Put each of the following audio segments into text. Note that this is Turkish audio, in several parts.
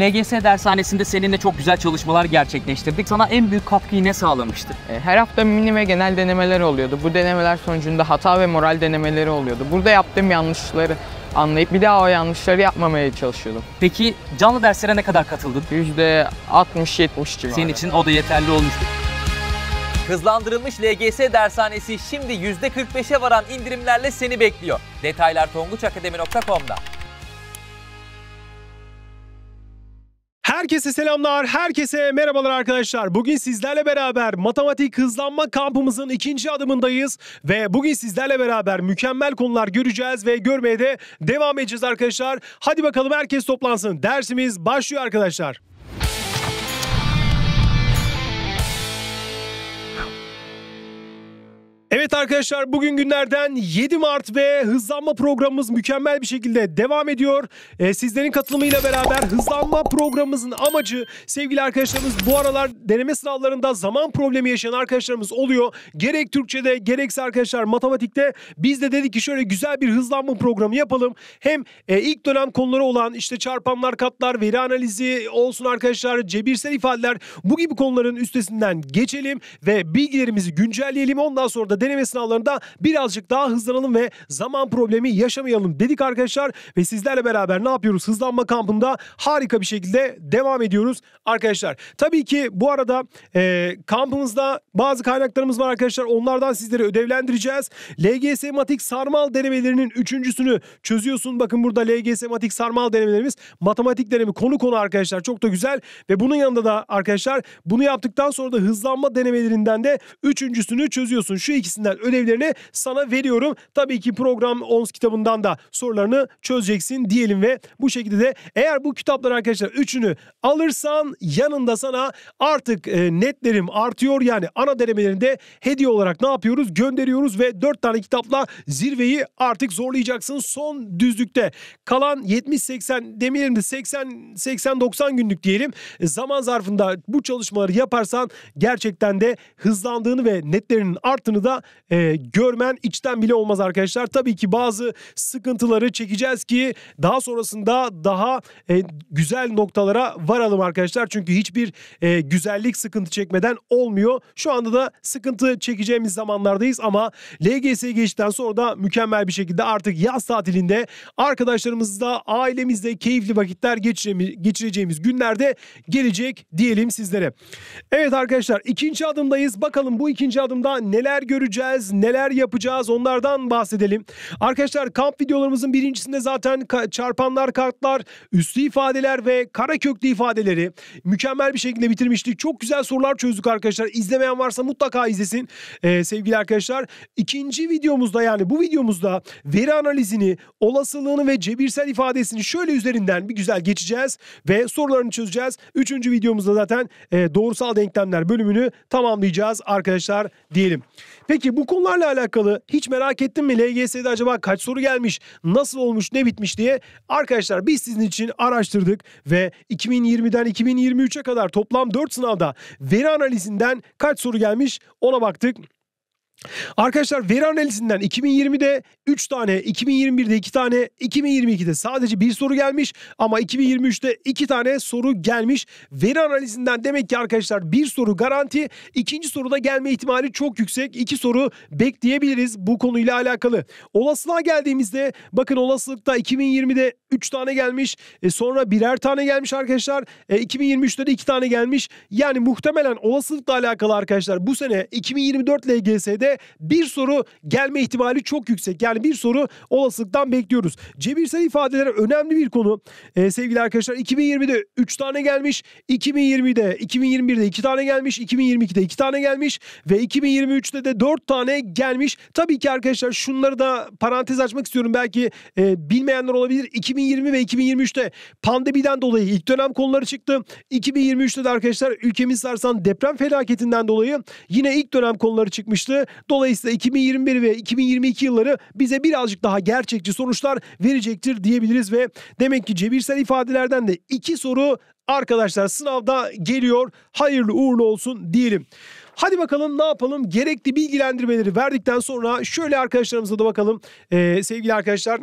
LGS dershanesinde seninle çok güzel çalışmalar gerçekleştirdik. Sana en büyük katkıyı ne sağlamıştır? E, her hafta mini ve genel denemeler oluyordu. Bu denemeler sonucunda hata ve moral denemeleri oluyordu. Burada yaptığım yanlışları anlayıp bir daha o yanlışları yapmamaya çalışıyordum. Peki canlı derslere ne kadar katıldın? %60-70 civarı. Senin için o da yeterli olmuştu. Hızlandırılmış LGS dershanesi şimdi %45'e varan indirimlerle seni bekliyor. Detaylar tonguçakademi.com'da. Herkese selamlar, herkese merhabalar arkadaşlar. Bugün sizlerle beraber matematik hızlanma kampımızın ikinci adımındayız. Ve bugün sizlerle beraber mükemmel konular göreceğiz ve görmeye de devam edeceğiz arkadaşlar. Hadi bakalım herkes toplansın. Dersimiz başlıyor arkadaşlar. Evet arkadaşlar bugün günlerden 7 Mart ve hızlanma programımız mükemmel bir şekilde devam ediyor. Ee, sizlerin katılımıyla beraber hızlanma programımızın amacı sevgili arkadaşlarımız bu aralar deneme sınavlarında zaman problemi yaşayan arkadaşlarımız oluyor. Gerek Türkçe'de gerekse arkadaşlar matematikte biz de dedik ki şöyle güzel bir hızlanma programı yapalım. Hem e, ilk dönem konuları olan işte çarpanlar katlar veri analizi olsun arkadaşlar cebirsel ifadeler bu gibi konuların üstesinden geçelim ve bilgilerimizi güncelleyelim ondan sonra da sınavlarında, deneme sınavlarında birazcık daha hızlanalım ve zaman problemi yaşamayalım dedik arkadaşlar. Ve sizlerle beraber ne yapıyoruz? Hızlanma kampında harika bir şekilde devam ediyoruz arkadaşlar. Tabii ki bu arada e, kampımızda bazı kaynaklarımız var arkadaşlar. Onlardan sizleri ödevlendireceğiz. LGS Matik Sarmal denemelerinin üçüncüsünü çözüyorsun. Bakın burada LGS Matik Sarmal denemelerimiz matematik denemi konu konu arkadaşlar. Çok da güzel ve bunun yanında da arkadaşlar bunu yaptıktan sonra da hızlanma denemelerinden de üçüncüsünü çözüyorsun. Şu ikisi ikisinden ödevlerini sana veriyorum. Tabii ki program ONS kitabından da sorularını çözeceksin diyelim ve bu şekilde de eğer bu kitaplar arkadaşlar üçünü alırsan yanında sana artık e, netlerim artıyor. Yani ana denemelerinde hediye olarak ne yapıyoruz? Gönderiyoruz ve dört tane kitapla zirveyi artık zorlayacaksın son düzlükte. Kalan 70-80 demeyelim de 80-90 günlük diyelim e, zaman zarfında bu çalışmaları yaparsan gerçekten de hızlandığını ve netlerinin arttığını da e, görmen içten bile olmaz arkadaşlar. Tabii ki bazı sıkıntıları çekeceğiz ki daha sonrasında daha e, güzel noktalara varalım arkadaşlar. Çünkü hiçbir e, güzellik sıkıntı çekmeden olmuyor. Şu anda da sıkıntı çekeceğimiz zamanlardayız ama LGS'ye geçtikten sonra da mükemmel bir şekilde artık yaz tatilinde arkadaşlarımızla ailemizle keyifli vakitler geçireceğimiz günlerde gelecek diyelim sizlere. Evet arkadaşlar ikinci adımdayız. Bakalım bu ikinci adımda neler göreceğiz göreceğiz, neler yapacağız onlardan bahsedelim. Arkadaşlar kamp videolarımızın birincisinde zaten çarpanlar, kartlar, üstü ifadeler ve kara köklü ifadeleri mükemmel bir şekilde bitirmiştik. Çok güzel sorular çözdük arkadaşlar. İzlemeyen varsa mutlaka izlesin ee, sevgili arkadaşlar. İkinci videomuzda yani bu videomuzda veri analizini, olasılığını ve cebirsel ifadesini şöyle üzerinden bir güzel geçeceğiz ve sorularını çözeceğiz. Üçüncü videomuzda zaten e, doğrusal denklemler bölümünü tamamlayacağız arkadaşlar diyelim. Peki Peki bu konularla alakalı hiç merak ettin mi LGS'de acaba kaç soru gelmiş, nasıl olmuş, ne bitmiş diye arkadaşlar biz sizin için araştırdık ve 2020'den 2023'e kadar toplam 4 sınavda veri analizinden kaç soru gelmiş ona baktık. Arkadaşlar veri analizinden 2020'de 3 tane, 2021'de 2 tane, 2022'de sadece bir soru gelmiş ama 2023'te 2 tane soru gelmiş. Veri analizinden demek ki arkadaşlar bir soru garanti, ikinci soruda gelme ihtimali çok yüksek. 2 soru bekleyebiliriz bu konuyla alakalı. Olasılığa geldiğimizde bakın olasılıkta 2020'de 3 tane gelmiş, e sonra birer tane gelmiş arkadaşlar. E 2023'te de 2 tane gelmiş. Yani muhtemelen olasılıkla alakalı arkadaşlar bu sene 2024 LGS'de bir soru gelme ihtimali çok yüksek. Yani bir soru olasılıktan bekliyoruz. Cebirsel ifadeler önemli bir konu. Ee, sevgili arkadaşlar 2020'de 3 tane gelmiş. 2020'de 2021'de 2 tane gelmiş. 2022'de 2 tane gelmiş. Ve 2023'te de 4 tane gelmiş. Tabii ki arkadaşlar şunları da parantez açmak istiyorum. Belki e, bilmeyenler olabilir. 2020 ve 2023'te pandemiden dolayı ilk dönem konuları çıktı. 2023'te de arkadaşlar ülkemiz sarsan deprem felaketinden dolayı yine ilk dönem konuları çıkmıştı. Dolayısıyla 2021 ve 2022 yılları bize birazcık daha gerçekçi sonuçlar verecektir diyebiliriz ve demek ki cebirsel ifadelerden de iki soru arkadaşlar sınavda geliyor. Hayırlı uğurlu olsun diyelim. Hadi bakalım ne yapalım? Gerekli bilgilendirmeleri verdikten sonra şöyle arkadaşlarımıza da bakalım. Ee, sevgili arkadaşlar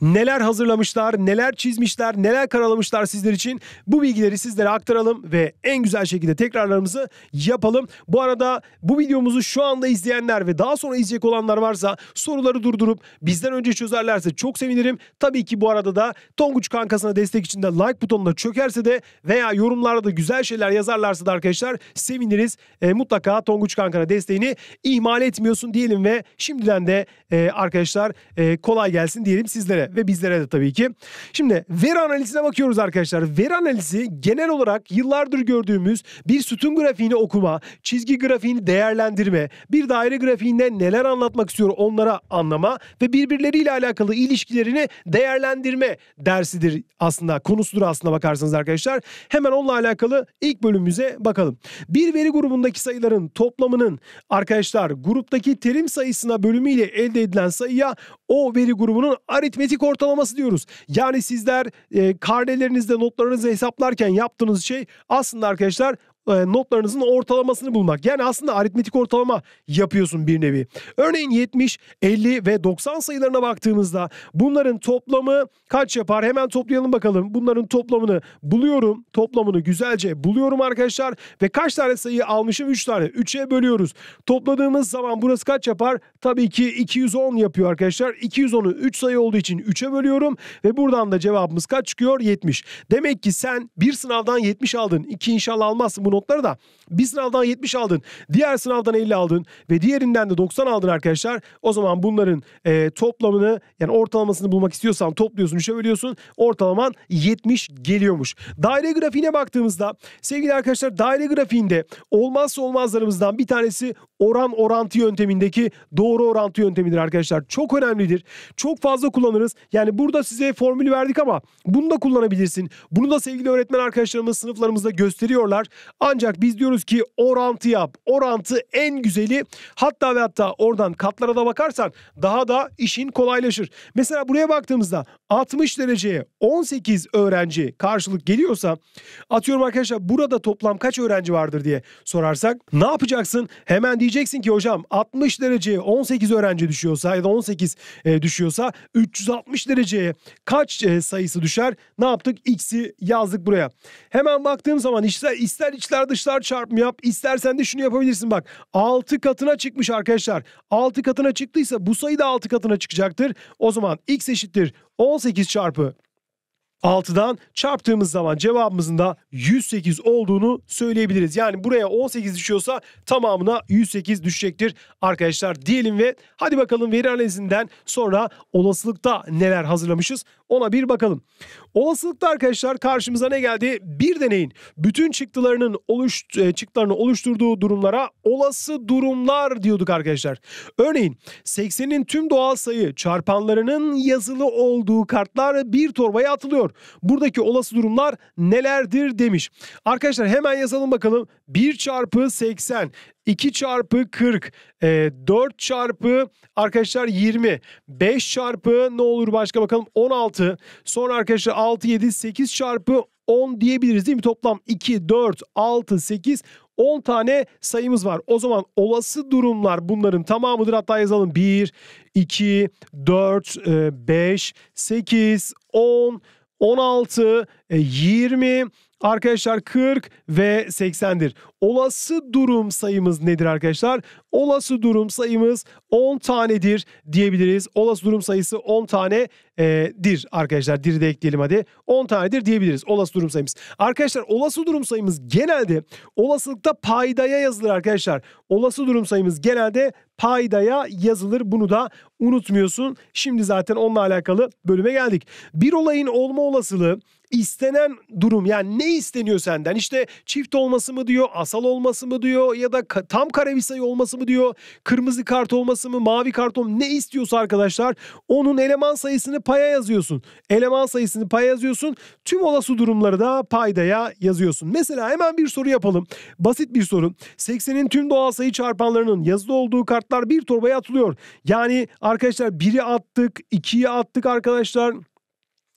Neler hazırlamışlar, neler çizmişler, neler karalamışlar sizler için bu bilgileri sizlere aktaralım ve en güzel şekilde tekrarlarımızı yapalım. Bu arada bu videomuzu şu anda izleyenler ve daha sonra izleyecek olanlar varsa soruları durdurup bizden önce çözerlerse çok sevinirim. Tabii ki bu arada da Tonguç kankasına destek için de like butonuna çökerse de veya yorumlarda da güzel şeyler yazarlarsa da arkadaşlar seviniriz. E, mutlaka Tonguç kankana desteğini ihmal etmiyorsun diyelim ve şimdiden de e, arkadaşlar e, kolay gelsin diyelim. Siz sizlere ve bizlere de tabii ki. Şimdi veri analizine bakıyoruz arkadaşlar. Veri analizi genel olarak yıllardır gördüğümüz bir sütun grafiğini okuma, çizgi grafiğini değerlendirme, bir daire grafiğinde neler anlatmak istiyor onlara anlama ve birbirleriyle alakalı ilişkilerini değerlendirme dersidir aslında konusudur aslında bakarsanız arkadaşlar. Hemen onunla alakalı ilk bölümümüze bakalım. Bir veri grubundaki sayıların toplamının arkadaşlar gruptaki terim sayısına bölümüyle elde edilen sayıya o veri grubunun aritmetik aritmetik ortalaması diyoruz. Yani sizler e, karnelerinizde notlarınızı hesaplarken yaptığınız şey aslında arkadaşlar e, notlarınızın ortalamasını bulmak. Yani aslında aritmetik ortalama yapıyorsun bir nevi. Örneğin 70, 50 ve 90 sayılarına baktığımızda bunların toplamı kaç yapar? Hemen toplayalım bakalım. Bunların toplamını buluyorum. Toplamını güzelce buluyorum arkadaşlar. Ve kaç tane sayı almışım? 3 tane. 3'e bölüyoruz. Topladığımız zaman burası kaç yapar? Tabii ki 210 yapıyor arkadaşlar. 210'u 3 sayı olduğu için 3'e bölüyorum. Ve buradan da cevabımız kaç çıkıyor? 70. Demek ki sen bir sınavdan 70 aldın. 2 inşallah almazsın. Bunu notları da bir sınavdan 70 aldın, diğer sınavdan 50 aldın ve diğerinden de 90 aldın arkadaşlar. O zaman bunların e, toplamını yani ortalamasını bulmak istiyorsan topluyorsun, üçe bölüyorsun. Ortalaman 70 geliyormuş. Daire grafiğine baktığımızda sevgili arkadaşlar daire grafiğinde olmazsa olmazlarımızdan bir tanesi oran orantı yöntemindeki doğru orantı yöntemidir arkadaşlar. Çok önemlidir. Çok fazla kullanırız. Yani burada size formülü verdik ama bunu da kullanabilirsin. Bunu da sevgili öğretmen arkadaşlarımız sınıflarımızda gösteriyorlar. Ancak biz diyoruz ki orantı yap. Orantı en güzeli. Hatta ve hatta oradan katlara da bakarsan daha da işin kolaylaşır. Mesela buraya baktığımızda 60 dereceye 18 öğrenci karşılık geliyorsa atıyorum arkadaşlar burada toplam kaç öğrenci vardır diye sorarsak ne yapacaksın? Hemen diyeceksin ki hocam 60 dereceye 18 öğrenci düşüyorsa ya da 18 e, düşüyorsa 360 dereceye kaç e, sayısı düşer? Ne yaptık? X'i yazdık buraya. Hemen baktığım zaman ister, ister içler İçler dışlar çarpımı yap. İstersen de şunu yapabilirsin bak. 6 katına çıkmış arkadaşlar. 6 katına çıktıysa bu sayı da 6 katına çıkacaktır. O zaman x eşittir 18 çarpı 6'dan çarptığımız zaman cevabımızın da 108 olduğunu söyleyebiliriz. Yani buraya 18 düşüyorsa tamamına 108 düşecektir arkadaşlar diyelim ve hadi bakalım veri analizinden sonra olasılıkta neler hazırlamışız ona bir bakalım. Olasılıkta arkadaşlar karşımıza ne geldi? Bir deneyin. Bütün çıktılarının oluş, e, çıktılarını oluşturduğu durumlara olası durumlar diyorduk arkadaşlar. Örneğin 80'in tüm doğal sayı çarpanlarının yazılı olduğu kartlar bir torbaya atılıyor. Buradaki olası durumlar nelerdir demiş. Arkadaşlar hemen yazalım bakalım. 1 çarpı 80 2 çarpı 40, e, 4 çarpı arkadaşlar 20, 5 çarpı ne olur başka bakalım 16. Sonra arkadaşlar 6, 7, 8 çarpı 10 diyebiliriz değil mi? Toplam 2, 4, 6, 8, 10 tane sayımız var. O zaman olası durumlar bunların tamamıdır. Hatta yazalım 1, 2, 4, 5, 8, 10, 16, 20, Arkadaşlar 40 ve 80'dir. Olası durum sayımız nedir arkadaşlar? Olası durum sayımız 10 tanedir diyebiliriz. Olası durum sayısı 10 tane e, dir arkadaşlar. Diri de ekleyelim hadi. 10 tanedir diyebiliriz olası durum sayımız. Arkadaşlar olası durum sayımız genelde olasılıkta paydaya yazılır arkadaşlar. Olası durum sayımız genelde paydaya yazılır. Bunu da unutmuyorsun. Şimdi zaten onunla alakalı bölüme geldik. Bir olayın olma olasılığı istenen durum yani ne isteniyor senden işte çift olması mı diyor asal olması mı diyor ya da tam kare sayı olması mı mı diyor, kırmızı kart olması mı, mavi kart olması ne istiyorsa arkadaşlar onun eleman sayısını paya yazıyorsun. Eleman sayısını paya yazıyorsun. Tüm olası durumları da paydaya yazıyorsun. Mesela hemen bir soru yapalım. Basit bir soru. 80'in tüm doğal sayı çarpanlarının yazılı olduğu kartlar bir torbaya atılıyor. Yani arkadaşlar biri attık, ikiyi attık arkadaşlar.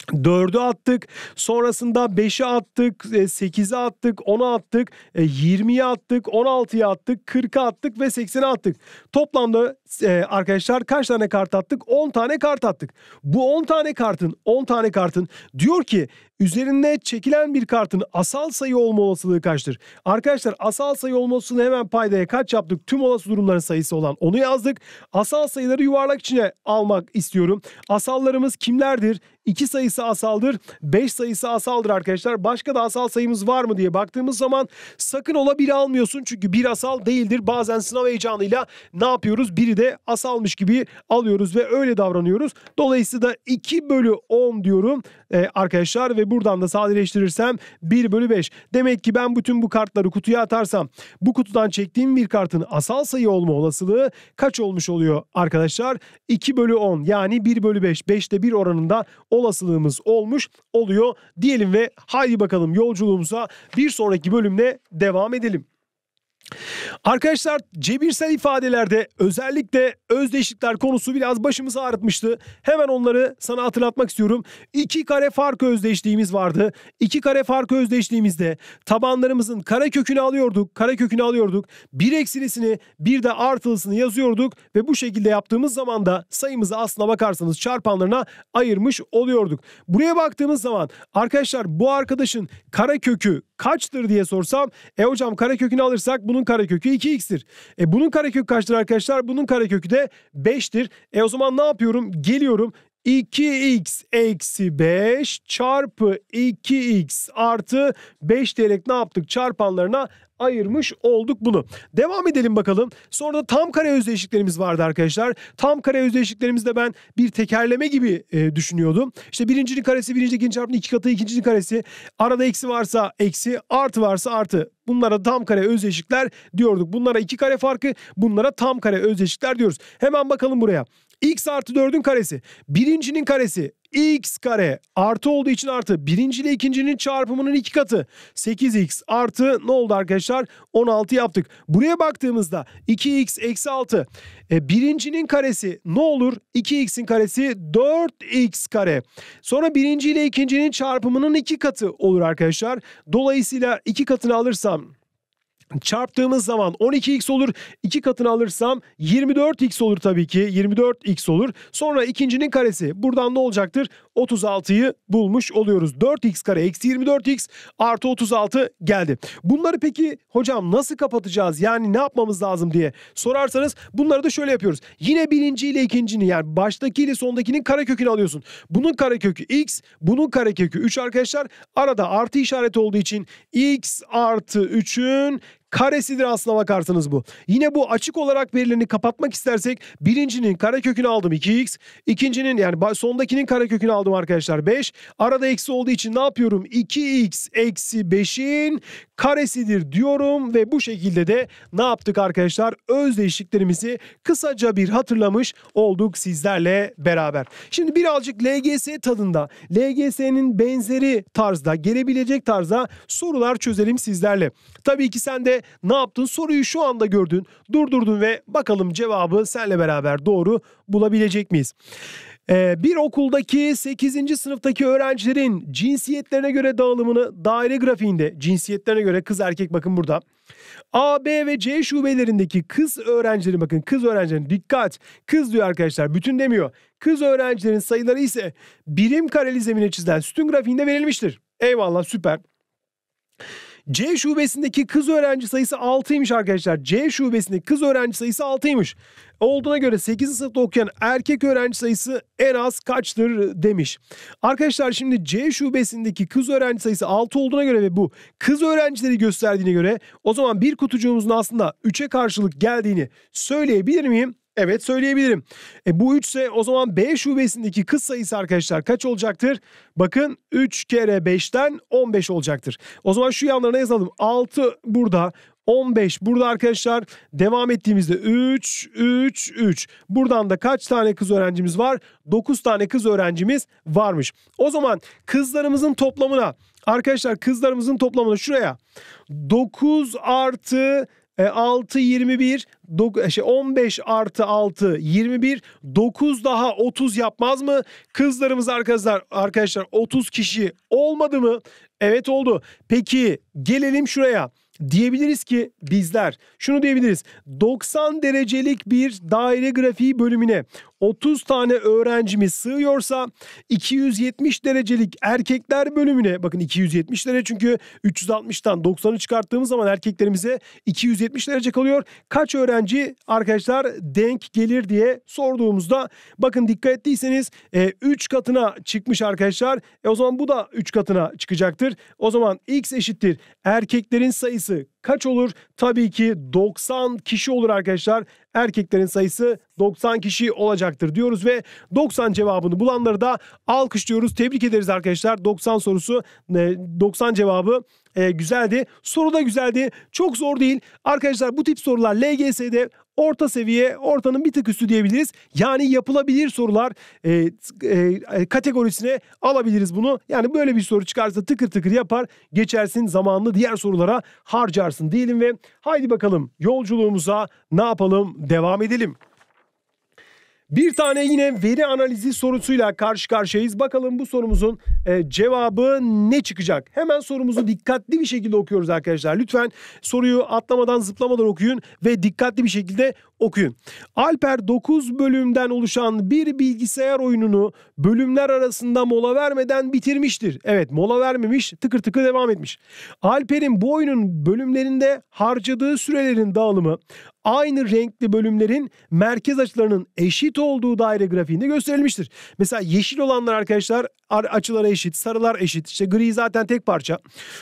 4'ü attık. Sonrasında 5'i attık, 8'i e, attık, 10'u attık, 20'yi e, attık, 16'yı attık, 40'ı attık ve 80'i attık. Toplamda e, arkadaşlar kaç tane kart attık? 10 tane kart attık. Bu 10 tane kartın, 10 tane kartın diyor ki Üzerinde çekilen bir kartın asal sayı olma olasılığı kaçtır? Arkadaşlar asal sayı olmasını hemen paydaya kaç yaptık? Tüm olası durumların sayısı olan onu yazdık. Asal sayıları yuvarlak içine almak istiyorum. Asallarımız kimlerdir? 2 sayısı asaldır, 5 sayısı asaldır arkadaşlar. Başka da asal sayımız var mı diye baktığımız zaman sakın ola 1 almıyorsun. Çünkü 1 asal değildir. Bazen sınav heyecanıyla ne yapıyoruz? Biri de asalmış gibi alıyoruz ve öyle davranıyoruz. Dolayısıyla 2 bölü 10 diyorum e, arkadaşlar ve buradan da sadeleştirirsem 1 bölü 5. Demek ki ben bütün bu kartları kutuya atarsam bu kutudan çektiğim bir kartın asal sayı olma olasılığı kaç olmuş oluyor arkadaşlar? 2 bölü 10 yani 1 bölü 5 5'te 1 oranında olasılığımız olmuş oluyor diyelim ve haydi bakalım yolculuğumuza bir sonraki bölümde devam edelim. Arkadaşlar cebirsel ifadelerde özellikle özdeşlikler konusu biraz başımızı ağrıtmıştı. Hemen onları sana hatırlatmak istiyorum. İki kare fark özdeşliğimiz vardı. İki kare fark özdeşliğimizde tabanlarımızın kare kökünü alıyorduk. Kare kökünü alıyorduk. Bir eksilisini bir de artılısını yazıyorduk. Ve bu şekilde yaptığımız zaman da sayımızı aslına bakarsanız çarpanlarına ayırmış oluyorduk. Buraya baktığımız zaman arkadaşlar bu arkadaşın kare kökü kaçtır diye sorsam e hocam karekökünü alırsak bunun karekökü 2x'tir. E bunun karekökü kaçtır arkadaşlar? Bunun karekökü de 5'tir. E o zaman ne yapıyorum? Geliyorum 2x eksi 5 çarpı 2x artı 5 diyerek ne yaptık? Çarpanlarına ayırmış olduk bunu. Devam edelim bakalım. Sonra da tam kare özdeşliklerimiz vardı arkadaşlar. Tam kare özdeşliklerimizde ben bir tekerleme gibi e, düşünüyordum. İşte birincinin karesi birinci ikinci çarpımın iki katı ikincinin karesi. Arada eksi varsa eksi artı varsa artı. Bunlara tam kare özdeşlikler diyorduk. Bunlara iki kare farkı bunlara tam kare özdeşlikler diyoruz. Hemen bakalım buraya x artı 4'ün karesi. Birincinin karesi x kare artı olduğu için artı. Birinci ile ikincinin çarpımının iki katı. 8x artı ne oldu arkadaşlar? 16 yaptık. Buraya baktığımızda 2x eksi 6. E, birincinin karesi ne olur? 2x'in karesi 4x kare. Sonra birinci ile ikincinin çarpımının iki katı olur arkadaşlar. Dolayısıyla iki katını alırsam çarptığımız zaman 12x olur. İki katını alırsam 24x olur tabii ki. 24x olur. Sonra ikincinin karesi. Buradan ne olacaktır? 36'yı bulmuş oluyoruz. 4x kare eksi 24x artı 36 geldi. Bunları peki hocam nasıl kapatacağız? Yani ne yapmamız lazım diye sorarsanız bunları da şöyle yapıyoruz. Yine birinci ile ikincini yani baştaki ile sondakinin karekökünü alıyorsun. Bunun karekökü x, bunun karekökü 3 arkadaşlar. Arada artı işareti olduğu için x artı 3'ün karesidir aslına bakarsanız bu. Yine bu açık olarak verilerini kapatmak istersek birincinin kare kökünü aldım 2x. ikincinin yani sondakinin kare kökünü aldım arkadaşlar 5. Arada eksi olduğu için ne yapıyorum? 2x eksi 5'in karesidir diyorum ve bu şekilde de ne yaptık arkadaşlar? Özdeşliklerimizi kısaca bir hatırlamış olduk sizlerle beraber. Şimdi birazcık LGS tadında, LGS'nin benzeri tarzda, gelebilecek tarzda sorular çözelim sizlerle. Tabii ki sen de ne yaptın? Soruyu şu anda gördün, durdurdun ve bakalım cevabı senle beraber doğru bulabilecek miyiz? Ee, bir okuldaki 8. sınıftaki öğrencilerin cinsiyetlerine göre dağılımını daire grafiğinde cinsiyetlerine göre kız erkek bakın burada. A, B ve C şubelerindeki kız öğrencilerin bakın kız öğrencilerin dikkat kız diyor arkadaşlar bütün demiyor. Kız öğrencilerin sayıları ise birim kareli zemine çizilen sütun grafiğinde verilmiştir. Eyvallah süper. C şubesindeki kız öğrenci sayısı 6'ymış arkadaşlar. C şubesindeki kız öğrenci sayısı 6'ymış. Olduğuna göre 8. sınıfta okuyan erkek öğrenci sayısı en az kaçtır demiş. Arkadaşlar şimdi C şubesindeki kız öğrenci sayısı 6 olduğuna göre ve bu kız öğrencileri gösterdiğine göre o zaman bir kutucuğumuzun aslında 3'e karşılık geldiğini söyleyebilir miyim? Evet söyleyebilirim. E, bu 3 ise o zaman B şubesindeki kız sayısı arkadaşlar kaç olacaktır? Bakın 3 kere 5'ten 15 olacaktır. O zaman şu yanlarına yazalım. 6 burada, 15 burada arkadaşlar devam ettiğimizde 3 3 3 buradan da kaç tane kız öğrencimiz var 9 tane kız öğrencimiz varmış o zaman kızlarımızın toplamına arkadaşlar kızlarımızın toplamına şuraya 9 artı 6 21 9, şey 15 artı 6 21 9 daha 30 yapmaz mı? Kızlarımız arkadaşlar arkadaşlar 30 kişi olmadı mı? Evet oldu. Peki gelelim şuraya. Diyebiliriz ki bizler şunu diyebiliriz. 90 derecelik bir daire grafiği bölümüne 30 tane öğrencimiz sığıyorsa 270 derecelik erkekler bölümüne bakın 270 derece çünkü 360'tan 90'ı çıkarttığımız zaman erkeklerimize 270 derece kalıyor. Kaç öğrenci arkadaşlar denk gelir diye sorduğumuzda bakın dikkat ettiyseniz 3 e, katına çıkmış arkadaşlar. E o zaman bu da 3 katına çıkacaktır. O zaman x eşittir erkeklerin sayısı kaç olur? Tabii ki 90 kişi olur arkadaşlar. Erkeklerin sayısı 90 kişi olacaktır diyoruz ve 90 cevabını bulanları da alkışlıyoruz. Tebrik ederiz arkadaşlar. 90 sorusu 90 e, cevabı e, güzeldi. Soru da güzeldi. Çok zor değil. Arkadaşlar bu tip sorular LGS'de orta seviye, ortanın bir tık üstü diyebiliriz. Yani yapılabilir sorular e, e, e, kategorisine alabiliriz bunu. Yani böyle bir soru çıkarsa tıkır tıkır yapar, geçersin zamanlı diğer sorulara harcarsın diyelim ve haydi bakalım yolculuğumuza ne yapalım? Devam edelim. Bir tane yine veri analizi sorusuyla karşı karşıyayız. Bakalım bu sorumuzun e, cevabı ne çıkacak? Hemen sorumuzu dikkatli bir şekilde okuyoruz arkadaşlar. Lütfen soruyu atlamadan zıplamadan okuyun ve dikkatli bir şekilde okuyun. Alper 9 bölümden oluşan bir bilgisayar oyununu bölümler arasında mola vermeden bitirmiştir. Evet mola vermemiş tıkır tıkır devam etmiş. Alper'in bu oyunun bölümlerinde harcadığı sürelerin dağılımı aynı renkli bölümlerin merkez açılarının eşit olduğu daire grafiğinde gösterilmiştir. Mesela yeşil olanlar arkadaşlar açılara eşit, sarılar eşit, işte gri zaten tek parça.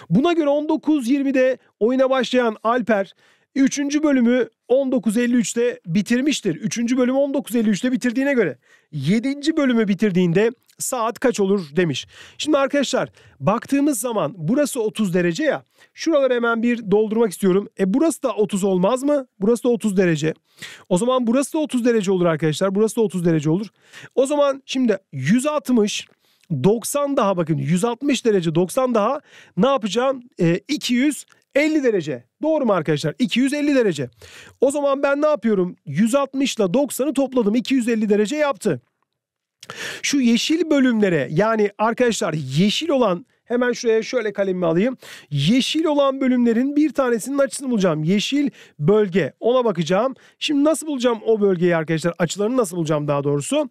Buna göre 19.20'de oyuna başlayan Alper Üçüncü bölümü 1953'te bitirmiştir. Üçüncü bölümü 1953'te bitirdiğine göre yedinci bölümü bitirdiğinde saat kaç olur demiş. Şimdi arkadaşlar baktığımız zaman burası 30 derece ya. Şuraları hemen bir doldurmak istiyorum. E burası da 30 olmaz mı? Burası da 30 derece. O zaman burası da 30 derece olur arkadaşlar. Burası da 30 derece olur. O zaman şimdi 160 90 daha bakın 160 derece 90 daha ne yapacağım? E, 200 50 derece. Doğru mu arkadaşlar? 250 derece. O zaman ben ne yapıyorum? 160 ile 90'ı topladım. 250 derece yaptı. Şu yeşil bölümlere yani arkadaşlar yeşil olan Hemen şuraya şöyle kalemimi alayım. Yeşil olan bölümlerin bir tanesinin açısını bulacağım. Yeşil bölge. Ona bakacağım. Şimdi nasıl bulacağım o bölgeyi arkadaşlar? Açılarını nasıl bulacağım daha doğrusu?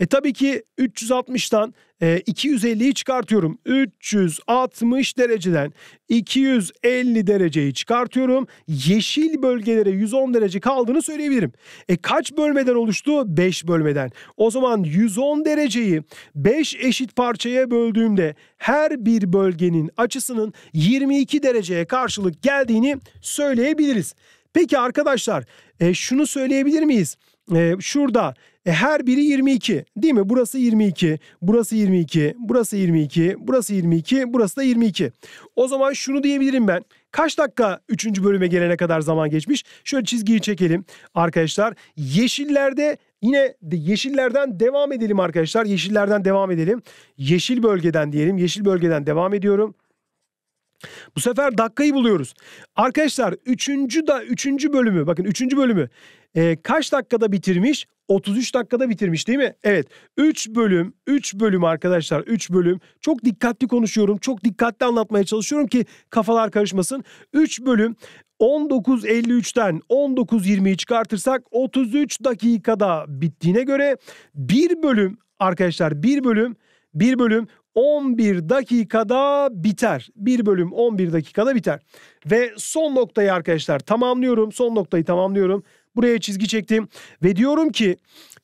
E tabii ki 360'tan e, ee, 250'yi çıkartıyorum. 360 dereceden 250 dereceyi çıkartıyorum. Yeşil bölgelere 110 derece kaldığını söyleyebilirim. E kaç bölmeden oluştu? 5 bölmeden. O zaman 110 dereceyi 5 eşit parçaya böldüğümde her bir bölgenin açısının 22 dereceye karşılık geldiğini söyleyebiliriz. Peki arkadaşlar e, şunu söyleyebilir miyiz? E, şurada e her biri 22 değil mi? Burası 22, burası 22, burası 22, burası 22, burası da 22. O zaman şunu diyebilirim ben. Kaç dakika 3. bölüme gelene kadar zaman geçmiş? Şöyle çizgiyi çekelim arkadaşlar. Yeşillerde Yine de yeşillerden devam edelim arkadaşlar. Yeşillerden devam edelim. Yeşil bölgeden diyelim. Yeşil bölgeden devam ediyorum. Bu sefer dakikayı buluyoruz. Arkadaşlar 3. da 3. bölümü bakın 3. bölümü e, kaç dakikada bitirmiş? 33 dakikada bitirmiş değil mi? Evet. 3 bölüm, 3 bölüm arkadaşlar, 3 bölüm. Çok dikkatli konuşuyorum, çok dikkatli anlatmaya çalışıyorum ki kafalar karışmasın. 3 bölüm 19.53'ten 19.20'yi çıkartırsak 33 dakikada bittiğine göre 1 bölüm arkadaşlar 1 bölüm 1 bölüm 11 dakikada biter. 1 bölüm 11 dakikada biter. Ve son noktayı arkadaşlar tamamlıyorum. Son noktayı tamamlıyorum. Buraya çizgi çektim ve diyorum ki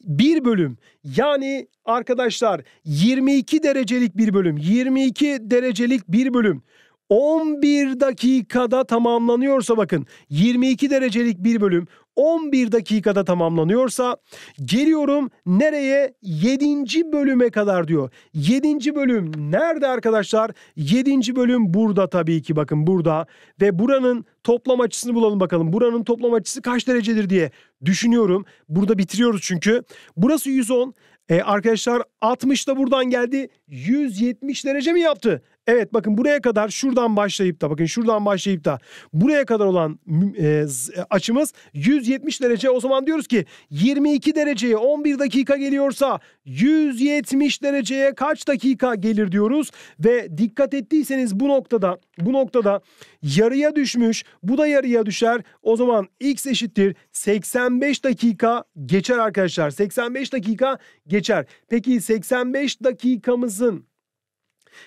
bir bölüm yani arkadaşlar 22 derecelik bir bölüm 22 derecelik bir bölüm 11 dakikada tamamlanıyorsa bakın 22 derecelik bir bölüm 11 dakikada tamamlanıyorsa geliyorum nereye? 7. bölüme kadar diyor. 7. bölüm nerede arkadaşlar? 7. bölüm burada tabii ki bakın burada ve buranın toplam açısını bulalım bakalım. Buranın toplam açısı kaç derecedir diye düşünüyorum. Burada bitiriyoruz çünkü. Burası 110. E, arkadaşlar 60 da buradan geldi. 170 derece mi yaptı? Evet bakın buraya kadar şuradan başlayıp da bakın şuradan başlayıp da buraya kadar olan e, e açımız 170 derece. O zaman diyoruz ki 22 dereceye 11 dakika geliyorsa 170 dereceye kaç dakika gelir diyoruz ve dikkat ettiyseniz bu noktada bu noktada yarıya düşmüş bu da yarıya düşer. O zaman x eşittir 85 dakika geçer arkadaşlar. 85 dakika geçer. Peki 85 dakikamızın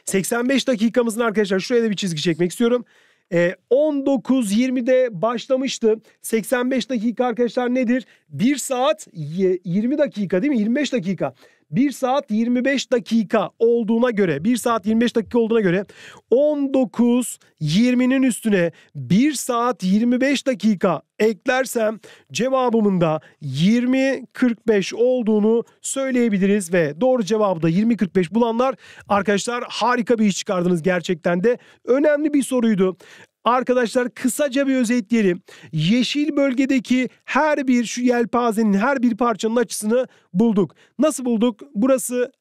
85 dakikamızın arkadaşlar şuraya da bir çizgi çekmek istiyorum. E, ee, 19.20'de başlamıştı. 85 dakika arkadaşlar nedir? 1 saat 20 dakika değil mi? 25 dakika. 1 saat 25 dakika olduğuna göre 1 saat 25 dakika olduğuna göre 19 20'nin üstüne 1 saat 25 dakika eklersem cevabımın da 20 45 olduğunu söyleyebiliriz ve doğru cevabı da 20 45 bulanlar arkadaşlar harika bir iş çıkardınız gerçekten de. Önemli bir soruydu. Arkadaşlar kısaca bir özetleyelim. Yeşil bölgedeki her bir şu yelpazenin her bir parçanın açısını bulduk. Nasıl bulduk? Burası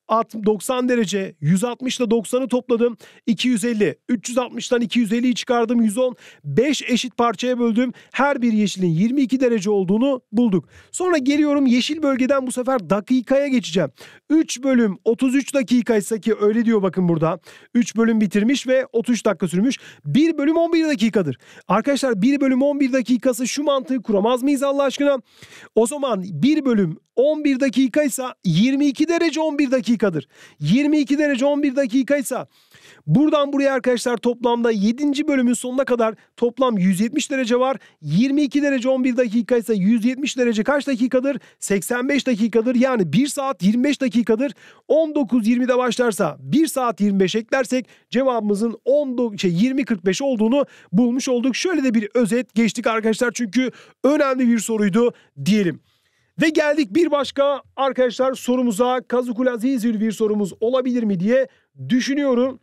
90 derece. 160 ile 90'ı topladım. 250. 360'dan 250'yi çıkardım. 110. 5 eşit parçaya böldüm. Her bir yeşilin 22 derece olduğunu bulduk. Sonra geliyorum yeşil bölgeden bu sefer dakikaya geçeceğim. 3 bölüm 33 dakika ise ki öyle diyor bakın burada. 3 bölüm bitirmiş ve 33 dakika sürmüş. 1 bölüm 11 dakikadır. Arkadaşlar 1 bölüm 11 dakikası şu mantığı kuramaz mıyız Allah aşkına? O zaman 1 bölüm 11 dakikaysa 22 derece 11 dakikadır. 22 derece 11 dakikaysa buradan buraya arkadaşlar toplamda 7. bölümün sonuna kadar toplam 170 derece var. 22 derece 11 dakikaysa 170 derece kaç dakikadır? 85 dakikadır. Yani 1 saat 25 dakikadır. 19.20'de başlarsa 1 saat 25 eklersek cevabımızın 10 şey 20.45 olduğunu bulmuş olduk. Şöyle de bir özet geçtik arkadaşlar çünkü önemli bir soruydu diyelim. Ve geldik bir başka arkadaşlar sorumuza Kazukulaziz bir sorumuz olabilir mi diye düşünüyorum.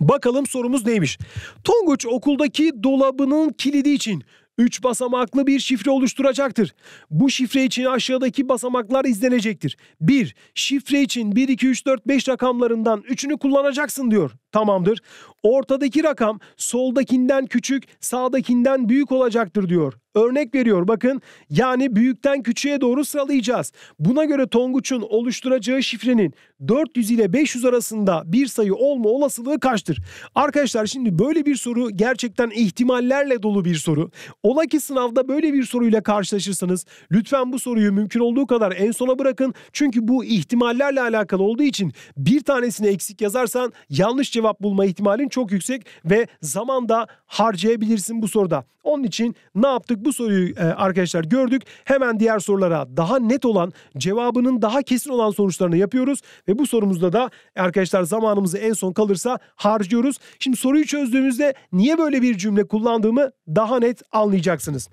Bakalım sorumuz neymiş? Tonguç okuldaki dolabının kilidi için 3 basamaklı bir şifre oluşturacaktır. Bu şifre için aşağıdaki basamaklar izlenecektir. 1. Şifre için 1, 2, 3, 4, 5 rakamlarından 3'ünü kullanacaksın diyor tamamdır. Ortadaki rakam soldakinden küçük, sağdakinden büyük olacaktır diyor. Örnek veriyor bakın. Yani büyükten küçüğe doğru sıralayacağız. Buna göre Tonguç'un oluşturacağı şifrenin 400 ile 500 arasında bir sayı olma olasılığı kaçtır? Arkadaşlar şimdi böyle bir soru gerçekten ihtimallerle dolu bir soru. Ola ki sınavda böyle bir soruyla karşılaşırsanız lütfen bu soruyu mümkün olduğu kadar en sona bırakın. Çünkü bu ihtimallerle alakalı olduğu için bir tanesini eksik yazarsan yanlış cevap cevap bulma ihtimalin çok yüksek ve zaman da harcayabilirsin bu soruda. Onun için ne yaptık bu soruyu e, arkadaşlar gördük. Hemen diğer sorulara daha net olan cevabının daha kesin olan sonuçlarını yapıyoruz ve bu sorumuzda da arkadaşlar zamanımızı en son kalırsa harcıyoruz. Şimdi soruyu çözdüğümüzde niye böyle bir cümle kullandığımı daha net anlayacaksınız.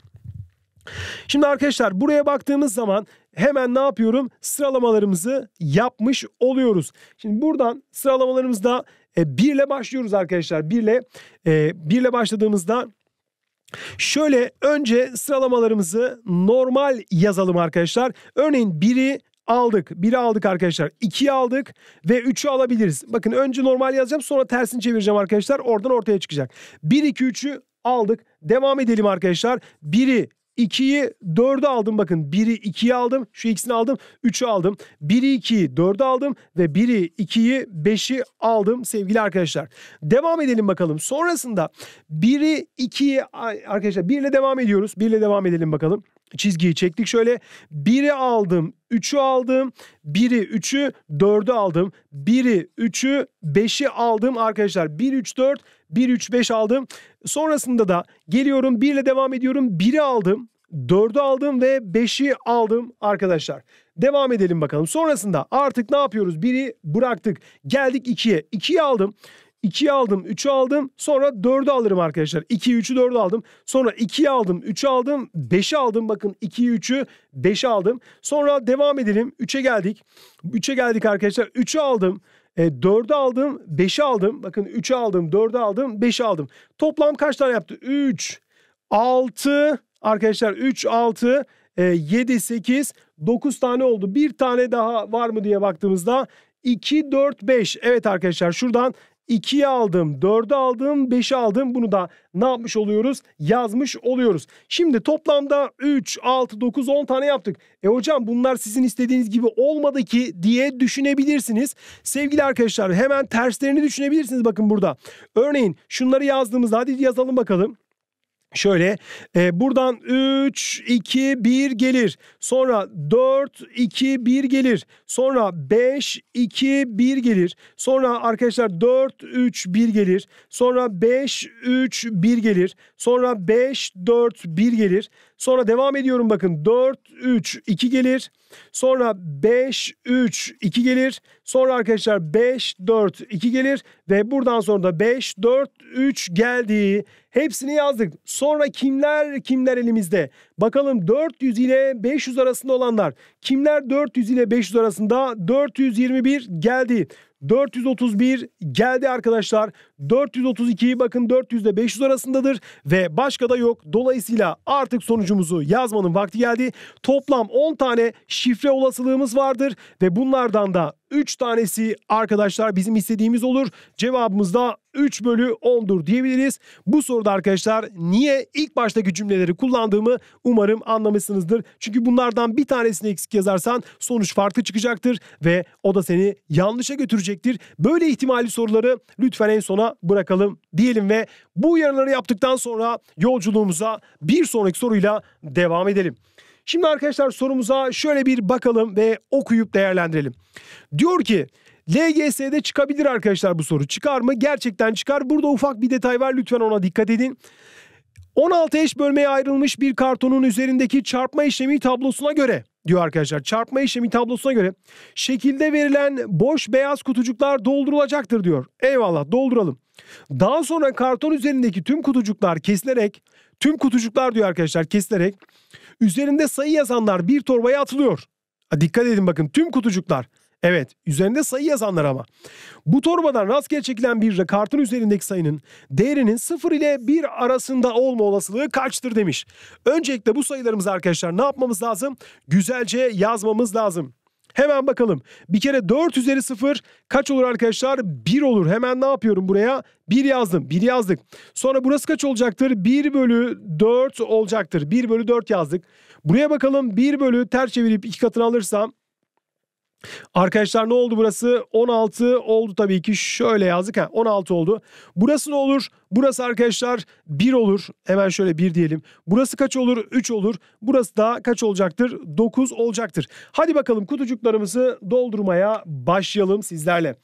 Şimdi arkadaşlar buraya baktığımız zaman hemen ne yapıyorum? Sıralamalarımızı yapmış oluyoruz. Şimdi buradan sıralamalarımızda e, birle başlıyoruz arkadaşlar. Birle e, birle başladığımızda şöyle önce sıralamalarımızı normal yazalım arkadaşlar. Örneğin biri aldık. 1'i aldık arkadaşlar. 2'yi aldık ve 3'ü alabiliriz. Bakın önce normal yazacağım sonra tersini çevireceğim arkadaşlar. Oradan ortaya çıkacak. 1, 2, 3'ü aldık. Devam edelim arkadaşlar. 1'i 2'yi 4'e aldım bakın. 1'i 2'ye aldım. Şu ikisini aldım. 3'ü aldım. 1'i 2'yi 4'e aldım. Ve 1'i 2'yi 5'i aldım sevgili arkadaşlar. Devam edelim bakalım. Sonrasında 1'i 2'yi arkadaşlar 1 ile devam ediyoruz. 1 ile devam edelim bakalım. Çizgiyi çektik şöyle. 1'i aldım. 3'ü aldım. 1'i 3'ü 4'ü aldım. 1'i 3'ü 5'i aldım arkadaşlar. 1, 3, 4 1-3-5 aldım. Sonrasında da geliyorum 1 ile devam ediyorum. 1'i aldım. 4'ü aldım ve 5'i aldım arkadaşlar. Devam edelim bakalım. Sonrasında artık ne yapıyoruz? 1'i bıraktık. Geldik 2'ye. 2'yi aldım. 2'yi aldım, 3'ü aldım. Sonra 4'ü alırım arkadaşlar. 2'yi, 3'ü, 4'ü aldım. Sonra 2'yi aldım, 3'ü aldım, 5'i aldım. Bakın 2'yi, 3'ü, 5'i aldım. Sonra devam edelim. 3'e geldik. 3'e geldik arkadaşlar. 3'ü aldım. E, 4'ü aldım, 5'i aldım. Bakın 3'ü aldım, 4'ü aldım, 5'i aldım. Toplam kaç tane yaptı? 3, 6 arkadaşlar 3, 6, e, 7, 8, 9 tane oldu. Bir tane daha var mı diye baktığımızda 2, 4, 5. Evet arkadaşlar şuradan 2'ye aldım, 4'e aldım, 5'e aldım. Bunu da ne yapmış oluyoruz? Yazmış oluyoruz. Şimdi toplamda 3, 6, 9, 10 tane yaptık. E hocam bunlar sizin istediğiniz gibi olmadı ki diye düşünebilirsiniz. Sevgili arkadaşlar hemen terslerini düşünebilirsiniz bakın burada. Örneğin şunları yazdığımızda hadi yazalım bakalım. Şöyle e, buradan 3, 2, 1 gelir. Sonra 4, 2, 1 gelir. Sonra 5, 2, 1 gelir. Sonra arkadaşlar 4, 3, 1 gelir. Sonra 5, 3, 1 gelir. Sonra 5, 4, 1 gelir. Sonra devam ediyorum bakın 4, 3, 2 gelir. Sonra 5, 3, 2 gelir. Sonra arkadaşlar 5, 4, 2 gelir. Ve buradan sonra da 5, 4, 3 geldi. Hepsini yazdık. Sonra kimler kimler elimizde? Bakalım 400 ile 500 arasında olanlar. Kimler 400 ile 500 arasında? 421 geldi. 431 geldi arkadaşlar. 432 bakın 400 ile 500 arasındadır ve başka da yok. Dolayısıyla artık sonucumuzu yazmanın vakti geldi. Toplam 10 tane şifre olasılığımız vardır ve bunlardan da 3 tanesi arkadaşlar bizim istediğimiz olur. Cevabımız da 3 bölü 10'dur diyebiliriz. Bu soruda arkadaşlar niye ilk baştaki cümleleri kullandığımı umarım anlamışsınızdır. Çünkü bunlardan bir tanesini eksik yazarsan sonuç farklı çıkacaktır ve o da seni yanlışa götürecektir. Böyle ihtimali soruları lütfen en sona bırakalım diyelim ve bu uyarıları yaptıktan sonra yolculuğumuza bir sonraki soruyla devam edelim. Şimdi arkadaşlar sorumuza şöyle bir bakalım ve okuyup değerlendirelim. Diyor ki LGS'de çıkabilir arkadaşlar bu soru. Çıkar mı? Gerçekten çıkar. Burada ufak bir detay var lütfen ona dikkat edin. 16 eş bölmeye ayrılmış bir kartonun üzerindeki çarpma işlemi tablosuna göre diyor arkadaşlar. Çarpma işlemi tablosuna göre şekilde verilen boş beyaz kutucuklar doldurulacaktır diyor. Eyvallah dolduralım. Daha sonra karton üzerindeki tüm kutucuklar kesilerek tüm kutucuklar diyor arkadaşlar kesilerek üzerinde sayı yazanlar bir torbaya atılıyor. Ha, dikkat edin bakın tüm kutucuklar Evet üzerinde sayı yazanlar ama. Bu torbadan rastgele çekilen bir kartın üzerindeki sayının değerinin 0 ile 1 arasında olma olasılığı kaçtır demiş. Öncelikle bu sayılarımızı arkadaşlar ne yapmamız lazım? Güzelce yazmamız lazım. Hemen bakalım. Bir kere 4 üzeri 0 kaç olur arkadaşlar? 1 olur. Hemen ne yapıyorum buraya? 1 yazdım. 1 yazdık. Sonra burası kaç olacaktır? 1 bölü 4 olacaktır. 1 bölü 4 yazdık. Buraya bakalım. 1 bölü ters çevirip 2 katını alırsam Arkadaşlar ne oldu burası? 16 oldu tabii ki. Şöyle yazdık. Ha, 16 oldu. Burası ne olur? Burası arkadaşlar 1 olur. Hemen şöyle 1 diyelim. Burası kaç olur? 3 olur. Burası da kaç olacaktır? 9 olacaktır. Hadi bakalım kutucuklarımızı doldurmaya başlayalım sizlerle.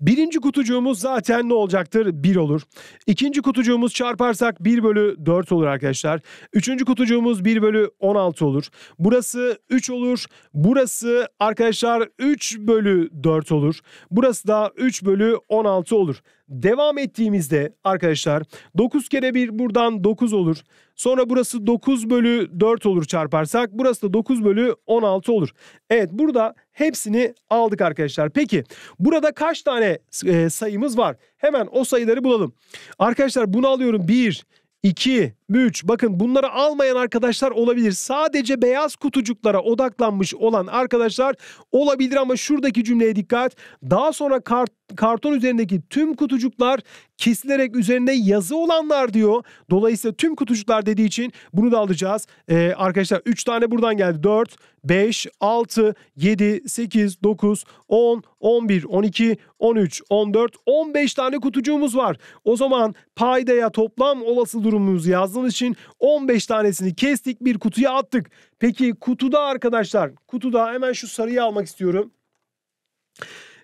Birinci kutucuğumuz zaten ne olacaktır? 1 olur. İkinci kutucuğumuz çarparsak 1 bölü 4 olur arkadaşlar. Üçüncü kutucuğumuz 1 bölü 16 olur. Burası 3 olur. Burası arkadaşlar 3 bölü 4 olur. Burası da 3 bölü 16 olur devam ettiğimizde arkadaşlar 9 kere 1 buradan 9 olur. Sonra burası 9 bölü 4 olur çarparsak. Burası da 9 bölü 16 olur. Evet burada hepsini aldık arkadaşlar. Peki burada kaç tane e, sayımız var? Hemen o sayıları bulalım. Arkadaşlar bunu alıyorum. 1, 2, 3. Bakın bunları almayan arkadaşlar olabilir. Sadece beyaz kutucuklara odaklanmış olan arkadaşlar olabilir ama şuradaki cümleye dikkat. Daha sonra kart, karton üzerindeki tüm kutucuklar kesilerek üzerinde yazı olanlar diyor. Dolayısıyla tüm kutucuklar dediği için bunu da alacağız. Ee, arkadaşlar 3 tane buradan geldi. 4, 5, 6, 7, 8, 9, 10, 11, 12, 13, 14, 15 tane kutucuğumuz var. O zaman paydaya toplam olası durumumuzu yazdım katılmanız için 15 tanesini kestik bir kutuya attık. Peki kutuda arkadaşlar kutuda hemen şu sarıyı almak istiyorum.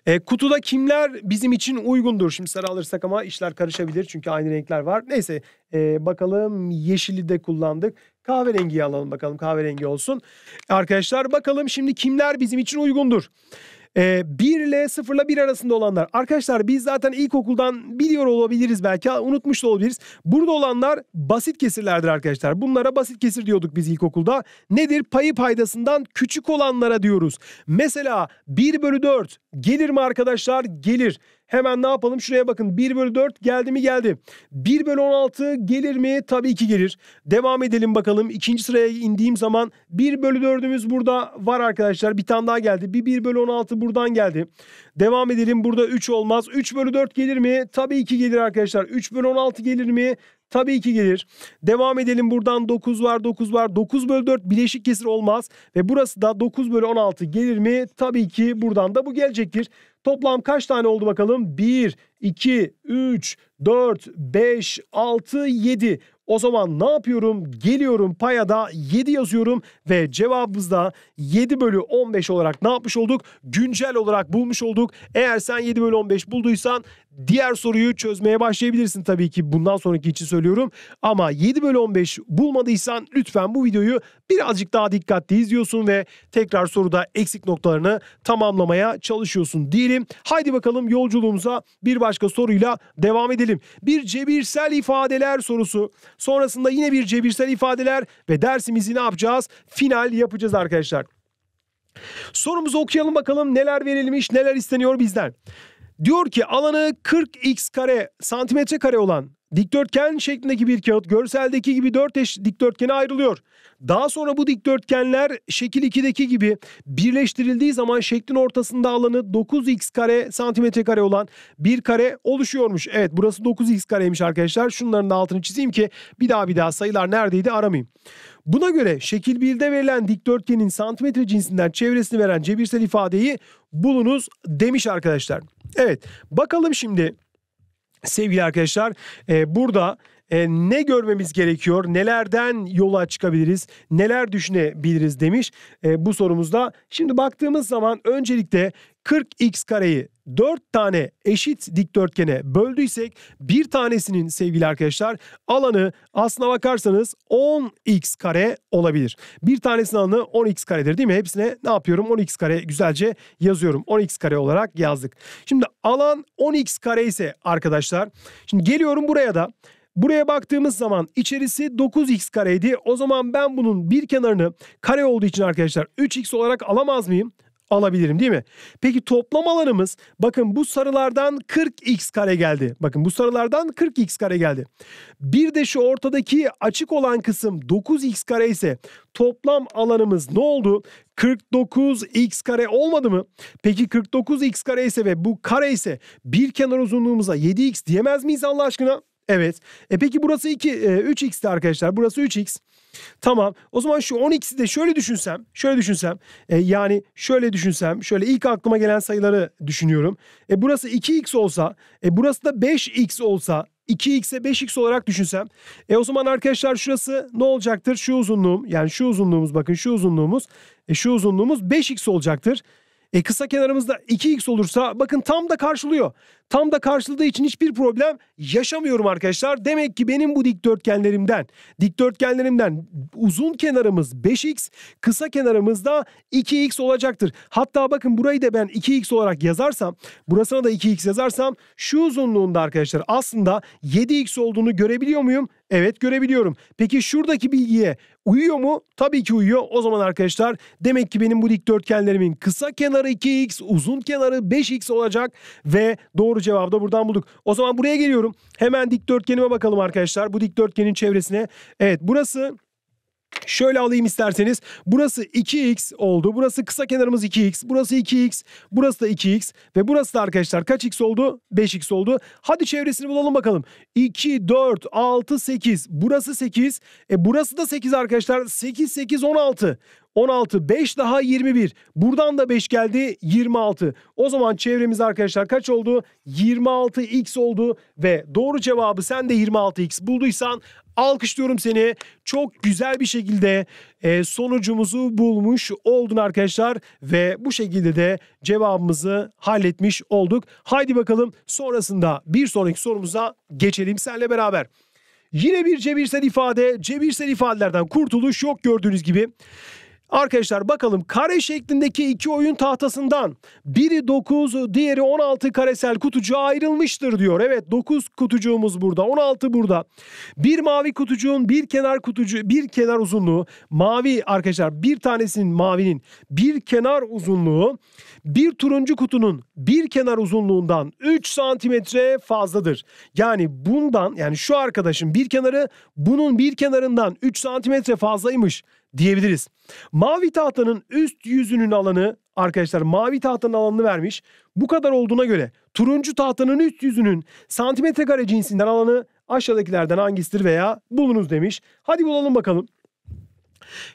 E, kutuda kimler bizim için uygundur? Şimdi sarı alırsak ama işler karışabilir çünkü aynı renkler var. Neyse e, bakalım yeşili de kullandık. Kahverengiyi alalım bakalım kahverengi olsun. Arkadaşlar bakalım şimdi kimler bizim için uygundur? E, ee, 1 ile 0 ile 1 arasında olanlar. Arkadaşlar biz zaten ilkokuldan biliyor olabiliriz belki. Unutmuş da olabiliriz. Burada olanlar basit kesirlerdir arkadaşlar. Bunlara basit kesir diyorduk biz ilkokulda. Nedir? Payı paydasından küçük olanlara diyoruz. Mesela 1 bölü 4 gelir mi arkadaşlar? Gelir. Hemen ne yapalım şuraya bakın 1 bölü 4 geldi mi geldi. 1 bölü 16 gelir mi? Tabii ki gelir. Devam edelim bakalım. İkinci sıraya indiğim zaman 1 bölü 4'ümüz burada var arkadaşlar. Bir tane daha geldi. Bir 1 bölü 16 buradan geldi. Devam edelim burada 3 olmaz. 3 bölü 4 gelir mi? Tabii ki gelir arkadaşlar. 3 bölü 16 gelir mi? Tabii ki gelir. Devam edelim buradan 9 var 9 var. 9 bölü 4 bileşik kesir olmaz. Ve burası da 9 bölü 16 gelir mi? Tabii ki buradan da bu gelecektir. Toplam kaç tane oldu bakalım? 1, 2, 3, 4, 5, 6, 7. O zaman ne yapıyorum? Geliyorum paya da 7 yazıyorum ve cevabımızda 7 bölü 15 olarak ne yapmış olduk? Güncel olarak bulmuş olduk. Eğer sen 7 bölü 15 bulduysan diğer soruyu çözmeye başlayabilirsin tabii ki bundan sonraki için söylüyorum. Ama 7 bölü 15 bulmadıysan lütfen bu videoyu birazcık daha dikkatli izliyorsun ve tekrar soruda eksik noktalarını tamamlamaya çalışıyorsun diyelim. Haydi bakalım yolculuğumuza bir başka soruyla devam edelim. Bir cebirsel ifadeler sorusu. Sonrasında yine bir cebirsel ifadeler ve dersimizi ne yapacağız? Final yapacağız arkadaşlar. Sorumuzu okuyalım bakalım neler verilmiş neler isteniyor bizden. Diyor ki alanı 40x kare santimetre kare olan dikdörtgen şeklindeki bir kağıt görseldeki gibi 4 eş dikdörtgene ayrılıyor. Daha sonra bu dikdörtgenler şekil 2'deki gibi birleştirildiği zaman şeklin ortasında alanı 9x kare santimetre kare olan bir kare oluşuyormuş. Evet burası 9x kareymiş arkadaşlar. Şunların da altını çizeyim ki bir daha bir daha sayılar neredeydi aramayayım. Buna göre şekil 1'de verilen dikdörtgenin santimetre cinsinden çevresini veren cebirsel ifadeyi bulunuz demiş arkadaşlar. Evet bakalım şimdi sevgili arkadaşlar e, burada e, ne görmemiz gerekiyor, nelerden yola çıkabiliriz, neler düşünebiliriz demiş e, bu sorumuzda. Şimdi baktığımız zaman öncelikle 40x kareyi 4 tane eşit dikdörtgene böldüysek bir tanesinin sevgili arkadaşlar alanı aslına bakarsanız 10x kare olabilir. Bir tanesinin alanı 10x karedir değil mi? Hepsine ne yapıyorum? 10x kare güzelce yazıyorum. 10x kare olarak yazdık. Şimdi alan 10x kare ise arkadaşlar şimdi geliyorum buraya da Buraya baktığımız zaman içerisi 9x kareydi. O zaman ben bunun bir kenarını kare olduğu için arkadaşlar 3x olarak alamaz mıyım? alabilirim değil mi? Peki toplam alanımız, bakın bu sarılardan 40x kare geldi. Bakın bu sarılardan 40x kare geldi. Bir de şu ortadaki açık olan kısım 9x kare ise toplam alanımız ne oldu? 49x kare olmadı mı? Peki 49x kare ise ve bu kare ise bir kenar uzunluğumuza 7x diyemez miyiz Allah aşkına? Evet. E peki burası 2 e, 3x'ti arkadaşlar. Burası 3x. Tamam o zaman şu 12'si de şöyle düşünsem, şöyle düşünsem e, yani şöyle düşünsem, şöyle ilk aklıma gelen sayıları düşünüyorum. E, burası 2x olsa, e, burası da 5x olsa 2x'e 5x olarak düşünsem. E o zaman arkadaşlar şurası ne olacaktır? Şu uzunluğum yani şu uzunluğumuz bakın şu uzunluğumuz e, şu uzunluğumuz 5x olacaktır. E kısa kenarımızda 2x olursa bakın tam da karşılıyor. Tam da karşıladığı için hiçbir problem yaşamıyorum arkadaşlar. Demek ki benim bu dikdörtgenlerimden, dikdörtgenlerimden uzun kenarımız 5x, kısa kenarımız da 2x olacaktır. Hatta bakın burayı da ben 2x olarak yazarsam, burasına da 2x yazarsam şu uzunluğunda arkadaşlar aslında 7x olduğunu görebiliyor muyum? Evet görebiliyorum. Peki şuradaki bilgiye Uyuyor mu? Tabii ki uyuyor. O zaman arkadaşlar demek ki benim bu dikdörtgenlerimin kısa kenarı 2x, uzun kenarı 5x olacak ve doğru cevabı da buradan bulduk. O zaman buraya geliyorum. Hemen dikdörtgenime bakalım arkadaşlar. Bu dikdörtgenin çevresine. Evet burası Şöyle alayım isterseniz. Burası 2x oldu. Burası kısa kenarımız 2x. Burası 2x. Burası da 2x. Ve burası da arkadaşlar kaç x oldu? 5x oldu. Hadi çevresini bulalım bakalım. 2, 4, 6, 8. Burası 8. E burası da 8 arkadaşlar. 8, 8, 16. 16, 5 daha 21. Buradan da 5 geldi 26. O zaman çevremiz arkadaşlar kaç oldu? 26x oldu ve doğru cevabı sen de 26x bulduysan alkışlıyorum seni. Çok güzel bir şekilde e, sonucumuzu bulmuş oldun arkadaşlar ve bu şekilde de cevabımızı halletmiş olduk. Haydi bakalım sonrasında bir sonraki sorumuza geçelim senle beraber. Yine bir cebirsel ifade, cebirsel ifadelerden kurtuluş yok gördüğünüz gibi. Arkadaşlar bakalım kare şeklindeki iki oyun tahtasından biri 9 diğeri 16 karesel kutucuğa ayrılmıştır diyor. Evet 9 kutucuğumuz burada 16 burada. Bir mavi kutucuğun bir kenar kutucu bir kenar uzunluğu mavi arkadaşlar bir tanesinin mavinin bir kenar uzunluğu bir turuncu kutunun bir kenar uzunluğundan 3 santimetre fazladır. Yani bundan yani şu arkadaşın bir kenarı bunun bir kenarından 3 santimetre fazlaymış diyebiliriz. Mavi tahtanın üst yüzünün alanı arkadaşlar mavi tahtanın alanını vermiş. Bu kadar olduğuna göre turuncu tahtanın üst yüzünün santimetre kare cinsinden alanı aşağıdakilerden hangisidir veya bulunuz demiş. Hadi bulalım bakalım.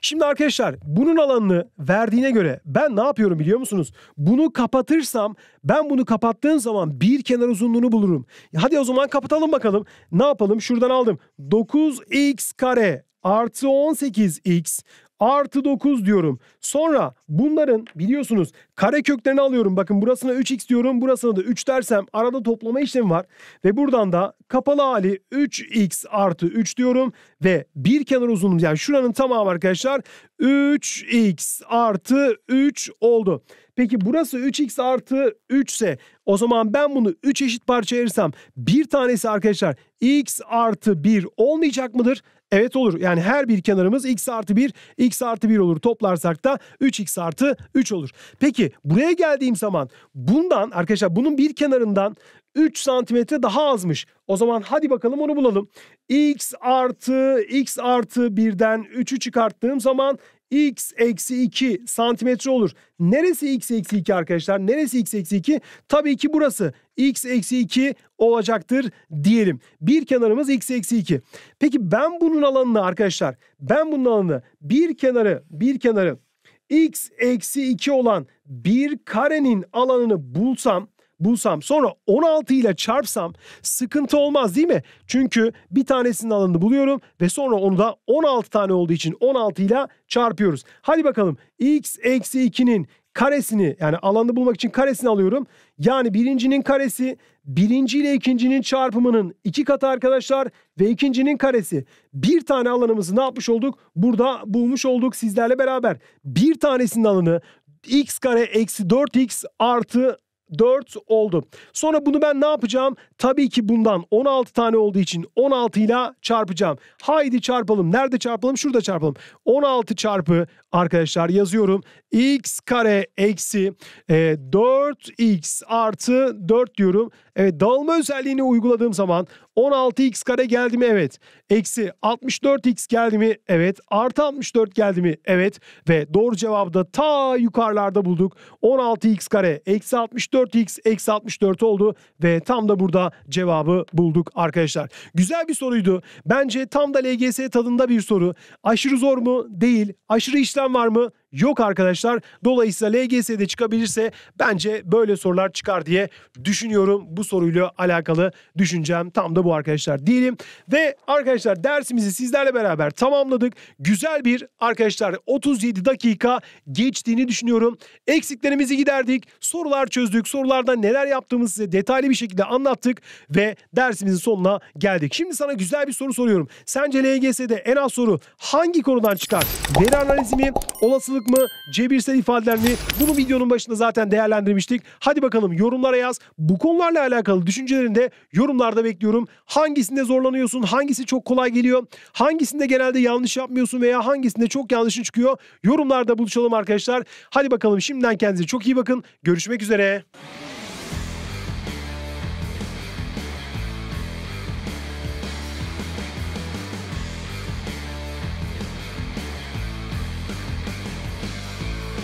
Şimdi arkadaşlar bunun alanını verdiğine göre ben ne yapıyorum biliyor musunuz? Bunu kapatırsam ben bunu kapattığım zaman bir kenar uzunluğunu bulurum. Hadi o zaman kapatalım bakalım. Ne yapalım? Şuradan aldım. 9x kare artı 18x artı 9 diyorum. Sonra bunların biliyorsunuz kare köklerini alıyorum. Bakın burasına 3x diyorum burasına da 3 dersem arada toplama işlemi var. Ve buradan da kapalı hali 3x artı 3 diyorum. Ve bir kenar uzunluğumuz yani şuranın tamamı arkadaşlar 3x artı 3 oldu. Peki burası 3x artı 3 ise o zaman ben bunu 3 eşit parça ayırırsam bir tanesi arkadaşlar x artı 1 olmayacak mıdır? Evet olur. Yani her bir kenarımız x artı 1, x artı 1 olur. Toplarsak da 3x artı 3 olur. Peki buraya geldiğim zaman bundan arkadaşlar bunun bir kenarından 3 santimetre daha azmış. O zaman hadi bakalım onu bulalım. x artı x artı 1'den 3'ü çıkarttığım zaman x eksi 2 santimetre olur. Neresi x eksi 2 arkadaşlar? Neresi x eksi 2? Tabii ki burası x eksi 2 olacaktır diyelim. Bir kenarımız x eksi 2. Peki ben bunun alanını arkadaşlar ben bunun alanını bir kenarı bir kenarı x eksi 2 olan bir karenin alanını bulsam bulsam sonra 16 ile çarpsam sıkıntı olmaz değil mi? Çünkü bir tanesinin alanını buluyorum ve sonra onu da 16 tane olduğu için 16 ile çarpıyoruz. Hadi bakalım x eksi 2'nin karesini yani alanı bulmak için karesini alıyorum. Yani birincinin karesi birinci ile ikincinin çarpımının iki katı arkadaşlar ve ikincinin karesi. Bir tane alanımızı ne yapmış olduk? Burada bulmuş olduk sizlerle beraber. Bir tanesinin alanı x kare eksi 4x artı 4 oldu. Sonra bunu ben ne yapacağım? Tabii ki bundan 16 tane olduğu için 16 ile çarpacağım. Haydi çarpalım. Nerede çarpalım? Şurada çarpalım. 16 çarpı arkadaşlar yazıyorum. x kare eksi e, 4x artı 4 diyorum. Evet dağılma özelliğini uyguladığım zaman 16x kare geldi mi? Evet. Eksi 64x geldi mi? Evet. Artı 64 geldi mi? Evet. Ve doğru cevabı da ta yukarılarda bulduk. 16x kare eksi 64x eksi 64 oldu. Ve tam da burada cevabı bulduk arkadaşlar. Güzel bir soruydu. Bence tam da LGS tadında bir soru. Aşırı zor mu? Değil. Aşırı işlem var mı? yok arkadaşlar. Dolayısıyla LGS'de çıkabilirse bence böyle sorular çıkar diye düşünüyorum. Bu soruyla alakalı düşüncem tam da bu arkadaşlar diyelim. Ve arkadaşlar dersimizi sizlerle beraber tamamladık. Güzel bir arkadaşlar 37 dakika geçtiğini düşünüyorum. Eksiklerimizi giderdik. Sorular çözdük. Sorularda neler yaptığımızı size detaylı bir şekilde anlattık ve dersimizin sonuna geldik. Şimdi sana güzel bir soru soruyorum. Sence LGS'de en az soru hangi konudan çıkar? Veri analizi mi? Olasılık Haklılık mı? Cebirsel ifadeler mi? Bunu videonun başında zaten değerlendirmiştik. Hadi bakalım yorumlara yaz. Bu konularla alakalı düşüncelerini de yorumlarda bekliyorum. Hangisinde zorlanıyorsun? Hangisi çok kolay geliyor? Hangisinde genelde yanlış yapmıyorsun veya hangisinde çok yanlışın çıkıyor? Yorumlarda buluşalım arkadaşlar. Hadi bakalım şimdiden kendinize çok iyi bakın. Görüşmek üzere.